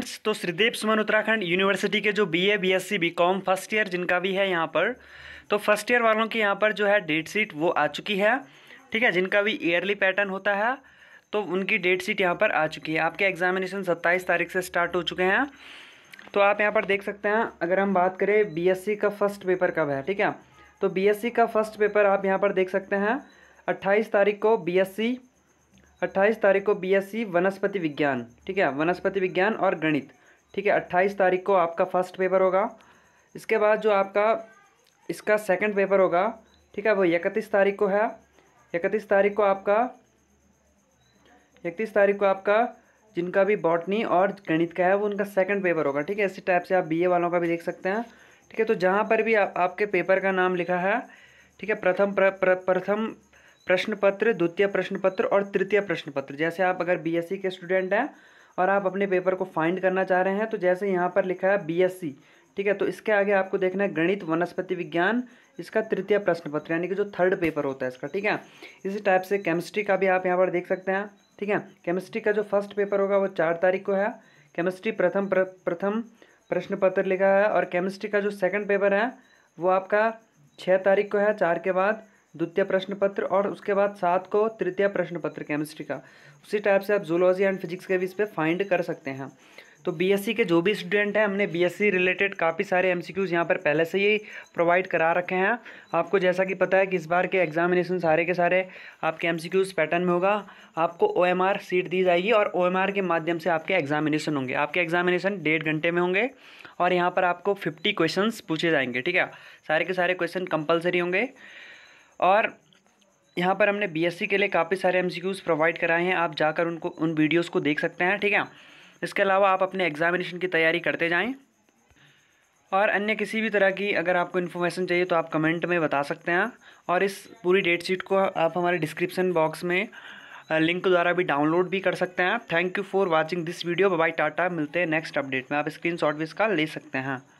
friends तो श्रीदेव सुमन Uttarakhand university के जो BA BSc BCom first year जिनका भी है यहाँ पर तो फर्स्ट ईयर वालों की यहाँ पर जो है डेट शीट वो आ चुकी है ठीक है जिनका भी ईयरली पैटर्न होता है तो उनकी डेट सीट यहाँ पर आ चुकी है आपके एग्जामिनेशन सत्ताईस तारीख से स्टार्ट हो चुके हैं तो आप यहाँ पर देख सकते हैं अगर हम बात करें बीएससी का फर्स्ट पेपर कब है ठीक है तो सी का फर्स्ट पेपर आप यहाँ पर देख सकते हैं अट्ठाईस तारीख को सी अट्ठाईस तारीख को बीएससी वनस्पति विज्ञान ठीक है वनस्पति विज्ञान और गणित ठीक है अट्ठाईस तारीख को आपका फर्स्ट पेपर होगा इसके बाद जो आपका इसका सेकंड पेपर होगा ठीक है वो इकतीस तारीख को है इकतीस तारीख को आपका इकतीस तारीख को आपका जिनका भी बॉटनी और गणित का है वो उनका सेकंड पेपर होगा ठीक है इसी टाइप से आप बीए वालों का भी देख सकते हैं ठीक है तो जहाँ पर भी आ, आपके पेपर का नाम लिखा है ठीक है प्रथम प्रथम प्रश्न पत्र द्वितीय प्रश्न पत्र और तृतीय प्रश्न पत्र जैसे आप अगर बीएससी e के स्टूडेंट हैं और आप अपने पेपर को फाइंड करना चाह रहे हैं तो जैसे यहाँ पर लिखा है बीएससी e, ठीक है तो इसके आगे आपको देखना है गणित वनस्पति विज्ञान इसका तृतीय प्रश्न पत्र यानी कि जो थर्ड पेपर होता है इसका ठीक है इसी टाइप से केमिस्ट्री का भी आप यहाँ पर देख सकते हैं ठीक है केमिस्ट्री का जो फर्स्ट पेपर होगा वो चार तारीख को है केमिस्ट्री प्रथम प्र, प्रथम प्रश्न पत्र लिखा है और केमिस्ट्री का जो सेकंड पेपर है वो आपका छः तारीख को है चार के बाद द्वितीय प्रश्न पत्र और उसके बाद सात को तृतीय प्रश्न पत्र केमिस्ट्री का उसी टाइप से आप जूलॉजी एंड फिजिक्स के भी इस पर फाइंड कर सकते हैं तो बीएससी के जो भी स्टूडेंट हैं हमने बीएससी रिलेटेड काफ़ी सारे एमसीक्यूज़ यहाँ पर पहले से ही प्रोवाइड करा रखे हैं आपको जैसा कि पता है कि इस बार के एग्जामिनेशन सारे के सारे आपके एमसीक्यूज़ पैटर्न में होगा आपको ओएमआर सीट दी जाएगी और ओएमआर के माध्यम से आपके एग्जामिनेशन होंगे आपके एग्जामिनेशन डेढ़ घंटे में होंगे और यहाँ पर आपको फिफ्टी क्वेश्चन पूछे जाएंगे ठीक है सारे के सारे क्वेश्चन कंपलसरी होंगे और यहाँ पर हमने बीएससी के लिए काफ़ी सारे एमसीक्यूज़ प्रोवाइड कराए हैं आप जाकर उनको उन वीडियोस को देख सकते हैं ठीक है इसके अलावा आप अपने एग्जामिनेशन की तैयारी करते जाएं और अन्य किसी भी तरह की अगर आपको इन्फॉर्मेशन चाहिए तो आप कमेंट में बता सकते हैं और इस पूरी डेट शीट को आप हमारे डिस्क्रिप्शन बॉक्स में लिंक द्वारा भी डाउनलोड भी कर सकते हैं thank you for watching this video bye टाटा मिलते हैं नेक्स्ट अपडेट में आप स्क्रीन भी इसका ले सकते हैं